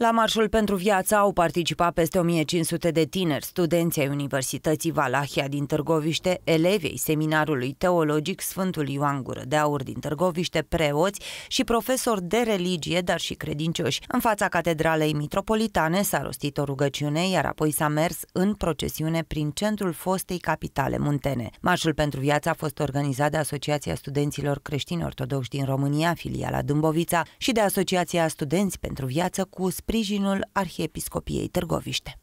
La Marșul pentru Viață au participat peste 1500 de tineri, studenți ai Universității Valahia din Târgoviște, elevii Seminarului Teologic Sfântul Ioan Gură de Aur din Târgoviște, preoți și profesori de religie, dar și credincioși. În fața Catedralei Mitropolitane s-a rostit o rugăciune, iar apoi s-a mers în procesiune prin centrul fostei capitale muntene. Marșul pentru Viață a fost organizat de Asociația Studenților Creștini Ortodoxi din România, filiala Dâmbovița, și de Asociația Studenți pentru Viață cu sprijinul Arhiepiscopiei Târgoviște.